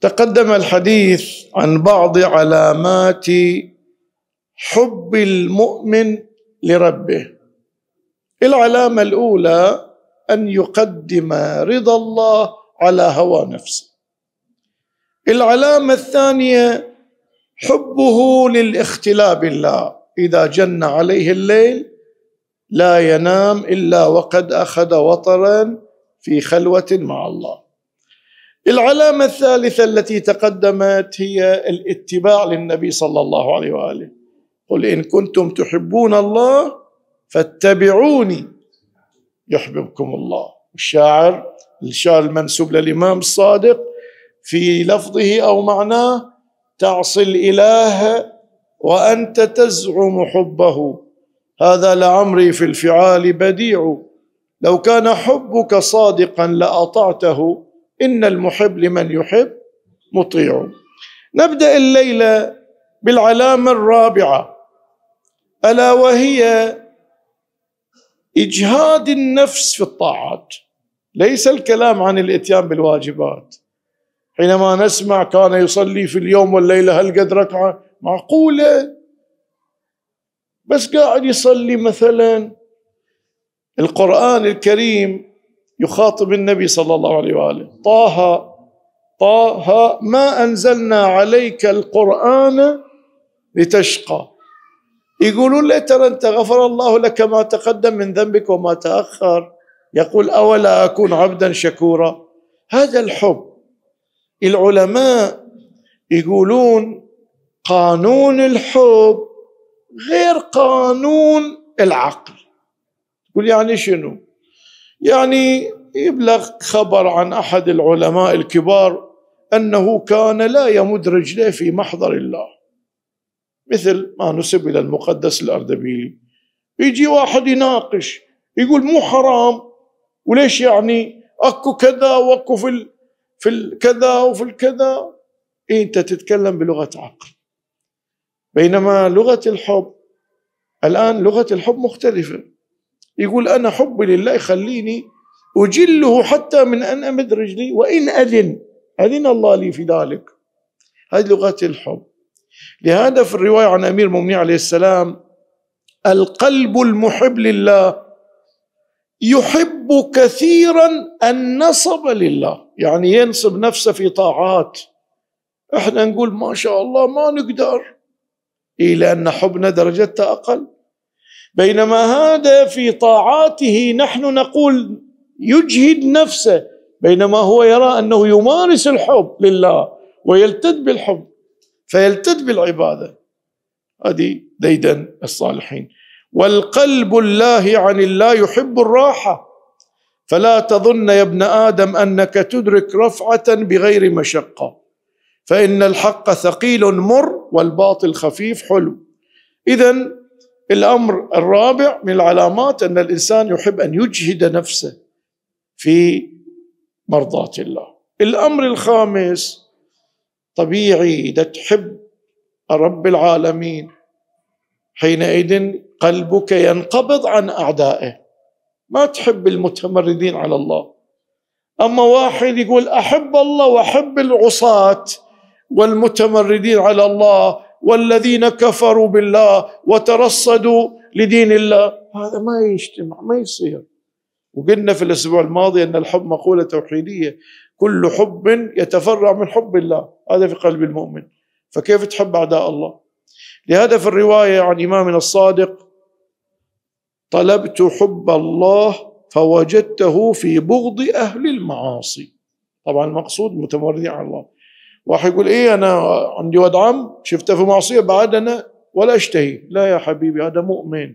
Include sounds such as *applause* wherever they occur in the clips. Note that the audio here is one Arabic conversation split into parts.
تقدم الحديث عن بعض علامات حب المؤمن لربه العلامه الاولى ان يقدم رضا الله على هوى نفسه العلامه الثانيه حبه للاختلاء بالله اذا جن عليه الليل لا ينام الا وقد اخذ وطرا في خلوه مع الله العلامة الثالثة التي تقدمت هي الاتباع للنبي صلى الله عليه وآله قل إن كنتم تحبون الله فاتبعوني يحببكم الله الشاعر الشعر المنسوب للإمام الصادق في لفظه أو معناه تعصي الإله وأنت تزعم حبه هذا لعمري في الفعال بديع لو كان حبك صادقا لأطعته إن المحب لمن يحب مطيع نبدأ الليلة بالعلامة الرابعة ألا وهي إجهاد النفس في الطاعات ليس الكلام عن الإتيان بالواجبات حينما نسمع كان يصلي في اليوم والليلة هل قد ركعة معقولة بس قاعد يصلي مثلا القرآن الكريم يخاطب النبي صلى الله عليه واله طه طه ما انزلنا عليك القران لتشقى يقولون لي ترى انت غفر الله لك ما تقدم من ذنبك وما تاخر يقول اولا اكون عبدا شكورا هذا الحب العلماء يقولون قانون الحب غير قانون العقل يقول يعني شنو يعني يبلغ خبر عن احد العلماء الكبار انه كان لا يمد رجليه في محضر الله مثل ما نسب الى المقدس الاردبيلي يجي واحد يناقش يقول مو حرام وليش يعني اكو كذا واكو في ال في الكذا وفي الكذا إيه انت تتكلم بلغه عقل بينما لغه الحب الان لغه الحب مختلفه يقول أنا حبي لله يخليني أجله حتى من أن أمد رجلي وإن أذن أذن الله لي في ذلك هذه لغة الحب لهذا في الرواية عن أمير المؤمنين عليه السلام القلب المحب لله يحب كثيرا النصب لله يعني ينصب نفسه في طاعات احنا نقول ما شاء الله ما نقدر إيه لأن حبنا درجته أقل بينما هذا في طاعاته نحن نقول يجهد نفسه بينما هو يرى انه يمارس الحب لله ويلتذ بالحب فيلتذ بالعباده هذه ديدن الصالحين والقلب الله عن الله يحب الراحه فلا تظن يا ابن ادم انك تدرك رفعه بغير مشقه فان الحق ثقيل مر والباطل خفيف حلو اذا الامر الرابع من العلامات ان الانسان يحب ان يجهد نفسه في مرضاه الله الامر الخامس طبيعي اذا تحب رب العالمين حينئذ قلبك ينقبض عن اعدائه ما تحب المتمردين على الله اما واحد يقول احب الله واحب العصاه والمتمردين على الله والذين كفروا بالله وترصدوا لدين الله هذا ما يجتمع ما يصير وقلنا في الأسبوع الماضي أن الحب مقولة توحيدية كل حب يتفرع من حب الله هذا في قلب المؤمن فكيف تحب أعداء الله لهذا في الرواية عن إمامنا الصادق طلبت حب الله فوجدته في بغض أهل المعاصي طبعا المقصود متمردين على الله واحد يقول ايه انا عندي ولد عم شفته في معصيه بعد انا ولا اشتهي لا يا حبيبي هذا مؤمن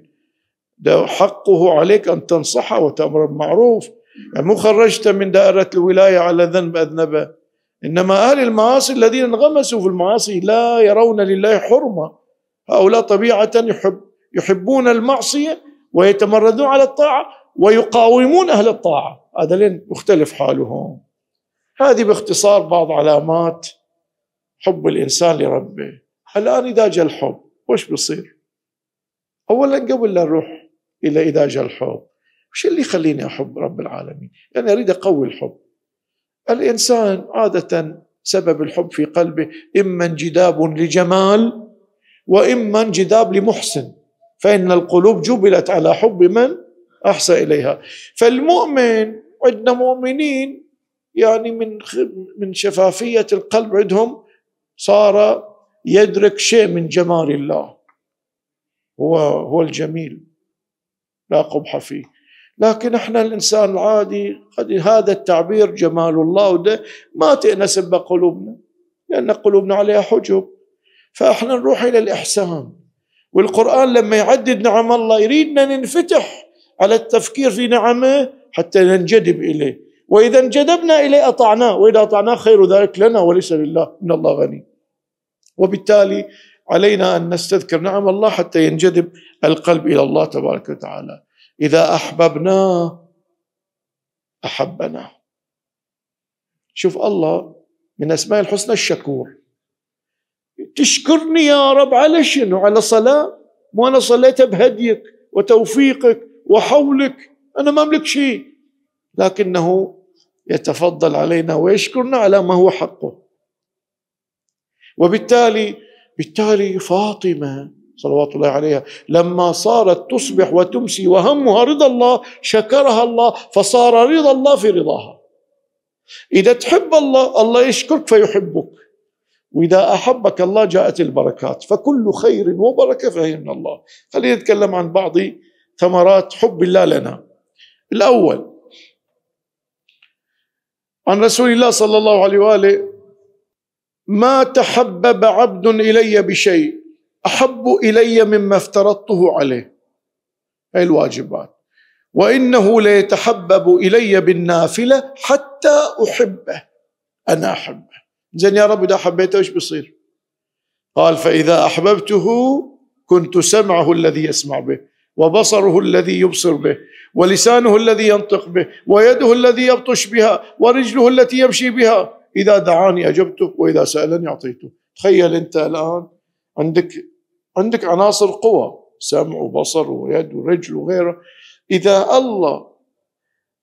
ده حقه عليك ان تنصحه وتامر بالمعروف يعني مو خرجته من دائره الولايه على ذنب اذنبه انما اهل المعاصي الذين انغمسوا في المعاصي لا يرون لله حرمه هؤلاء طبيعه يحب يحبون المعصيه ويتمردون على الطاعه ويقاومون اهل الطاعه هذا لين يختلف حالهم هذه باختصار بعض علامات حب الإنسان لربه الآن إذا جاء الحب وش بيصير أولا قبل لا نروح إلى إذا جاء الحب وش اللي يخليني أحب رب العالمين يعني أريد أقوي الحب الإنسان عادة سبب الحب في قلبه إما انجذاب لجمال وإما انجذاب لمحسن فإن القلوب جبلت على حب من أحسن إليها فالمؤمن عندنا مؤمنين يعني من من شفافيه القلب عندهم صار يدرك شيء من جمال الله هو هو الجميل لا قبح فيه لكن احنا الانسان العادي قد هذا التعبير جمال الله وده ما تنسب بقلوبنا لان قلوبنا عليها حجب فاحنا نروح الى الاحسان والقران لما يعدد نعم الله يريدنا ننفتح على التفكير في نعمه حتى ننجذب اليه وإذا انجذبنا إليه أطعناه وإذا أطعناه خير ذلك لنا وليس لله إن الله غني وبالتالي علينا أن نستذكر نعم الله حتى ينجذب القلب إلى الله تبارك وتعالى إذا أحببناه أحبنا شوف الله من أسماء الحسنى الشكور تشكرني يا رب على شنو على صلاة مو أنا صليت بهديك وتوفيقك وحولك أنا ما أملك شيء لكنه يتفضل علينا ويشكرنا على ما هو حقه وبالتالي بالتالي فاطمه صلوات الله عليها لما صارت تصبح وتمسي وهمها رضا الله شكرها الله فصار رضا الله في رضاها اذا تحب الله الله يشكرك فيحبك واذا احبك الله جاءت البركات فكل خير وبركه فهي من الله خلينا نتكلم عن بعض ثمرات حب الله لنا الاول عن رسول الله صلى الله عليه واله ما تحبب عبد الي بشيء احب الي مما افترضته عليه هي الواجبات وانه ليتحبب الي بالنافله حتى احبه انا احبه زين يا رب اذا حبيته ايش بيصير؟ قال فاذا احببته كنت سمعه الذي يسمع به وبصره الذي يبصر به ولسانه الذي ينطق به ويده الذي يبطش بها ورجله التي يمشي بها إذا دعاني أجبته وإذا سألني أعطيته تخيل أنت الآن عندك عندك عناصر قوى سمع وبصر ويد ورجل وغيره إذا الله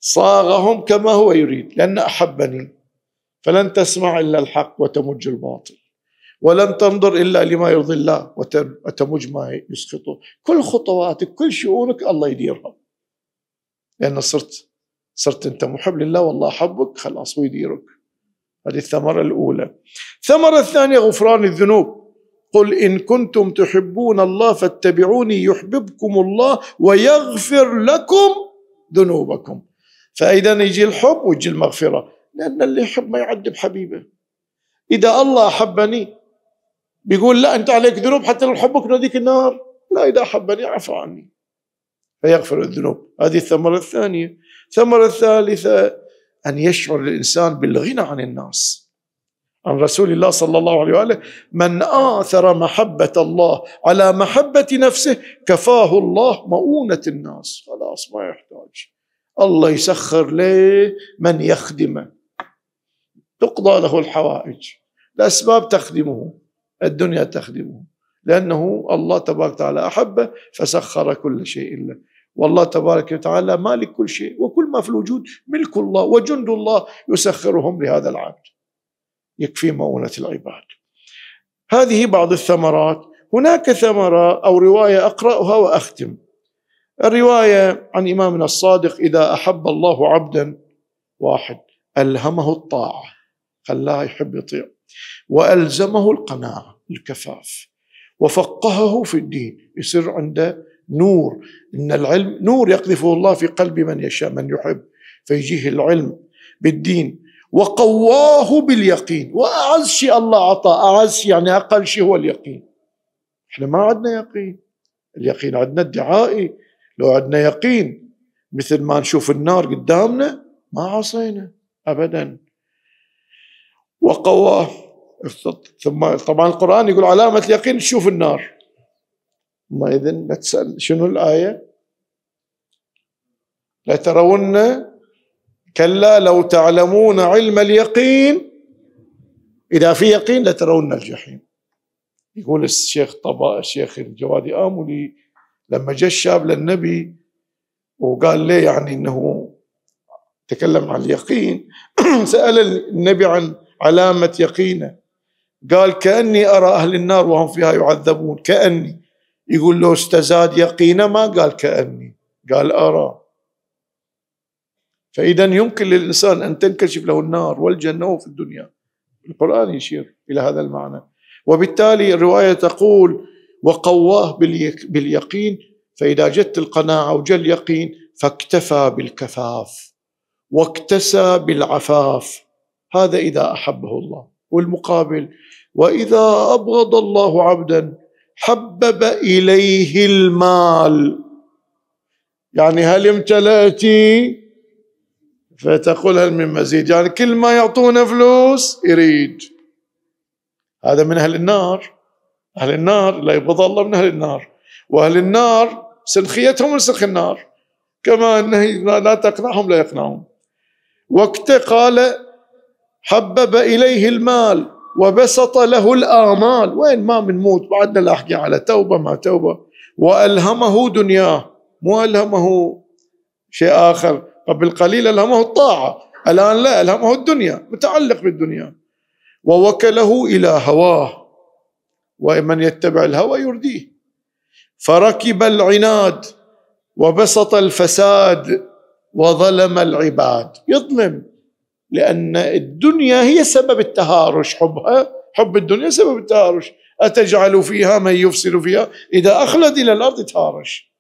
صاغهم كما هو يريد لأن أحبني فلن تسمع إلا الحق وتمج الباطل ولن تنظر إلا لما يرضي الله وتمج ما يسخطه كل خطواتك كل شؤونك الله يديرها لأن صرت صرت أنت محب لله والله حبك خلاص هو يديرك هذه الثمرة الأولى الثمرة الثانية غفران الذنوب قل إن كنتم تحبون الله فاتبعوني يحببكم الله ويغفر لكم ذنوبكم فإذا يجي الحب ويجي المغفرة لأن اللي يحب ما يعذب حبيبه إذا الله أحبني بيقول لا أنت عليك ذنوب حتى لو حبك ناديك النار لا إذا أحبني عفى عني فيغفر الذنوب هذه الثمرة الثانية الثمرة الثالثة أن يشعر الإنسان بالغنى عن الناس عن رسول الله صلى الله عليه وآله من آثر محبة الله على محبة نفسه كفاه الله مؤونة الناس خلاص ما يحتاج الله يسخر له من يخدمه تقضى له الحوائج الأسباب تخدمه الدنيا تخدمه لأنه الله تبارك وتعالى أحبه فسخر كل شيء له والله تبارك وتعالى مالك كل شيء وكل ما في الوجود ملك الله وجند الله يسخرهم لهذا العبد يكفي مؤونة العباد هذه بعض الثمرات هناك ثمرة أو رواية أقرأها وأختم الرواية عن إمامنا الصادق إذا أحب الله عبدا واحد ألهمه الطاعة خلاه يحب يطيع وألزمه القناعة الكفاف وفقهه في الدين يصير عنده نور إن العلم نور يقذفه الله في قلب من يشاء من يحب فيجيه العلم بالدين وقواه باليقين وأعز شيء الله عطى أعز يعني أقل شيء هو اليقين احنا ما عندنا يقين اليقين عندنا ادعائي لو عندنا يقين مثل ما نشوف النار قدامنا ما عصينا أبداً وقواه ثم طبعا القرآن يقول علامة اليقين تشوف النار ما إذن لا تسأل شنو الآية لترون كلا لو تعلمون علم اليقين إذا في يقين لترون الجحيم يقول الشيخ طبا الشيخ الجوادي آملي لما جاء الشاب للنبي وقال له يعني انه تكلم عن اليقين *clears throat* سأل النبي عن علامة يقينه قال كأني أرى أهل النار وهم فيها يعذبون كأني يقول لو استزاد يقينه ما قال كأني قال أرى فإذا يمكن للإنسان أن تنكشف له النار والجنة في الدنيا القرآن يشير إلى هذا المعنى وبالتالي الرواية تقول وقواه باليقين فإذا جت القناعة وجا اليقين فاكتفى بالكفاف واكتسى بالعفاف هذا إذا أحبه الله والمقابل وإذا أبغض الله عبدا حبب إليه المال يعني هل امتلأت فتقول هل من مزيد يعني كل ما يعطونا فلوس يريد هذا من أهل النار أهل النار لا يبغض الله من أهل النار وأهل النار سلخيتهم سنخ النار كما أنه لا تقنعهم لا يقنعهم وقت قال حبب إليه المال وبسط له الآمال وين ما بنموت بعدنا لاحقي على توبة ما توبة وألهمه دنياه مو ألهمه شيء آخر قبل قليل ألهمه الطاعة الآن لا ألهمه الدنيا متعلق بالدنيا ووكله إلى هواه ومن يتبع الهوى يرديه فركب العناد وبسط الفساد وظلم العباد يظلم لأن الدنيا هي سبب التهارش حبها حب الدنيا سبب التهارش أتجعل فيها من يفسد فيها إذا أخلد إلى الأرض تهارش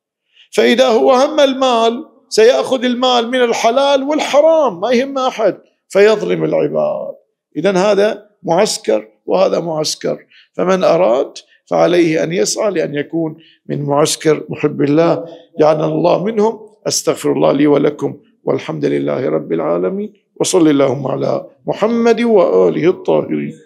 فإذا هو هم المال سيأخذ المال من الحلال والحرام ما يهم أحد فيظلم العباد إذا هذا معسكر وهذا معسكر فمن أراد فعليه أن يسعى لأن يكون من معسكر محب الله جعلنا الله منهم أستغفر الله لي ولكم والحمد لله رب العالمين وصل اللهم على محمد وآله الطاهرين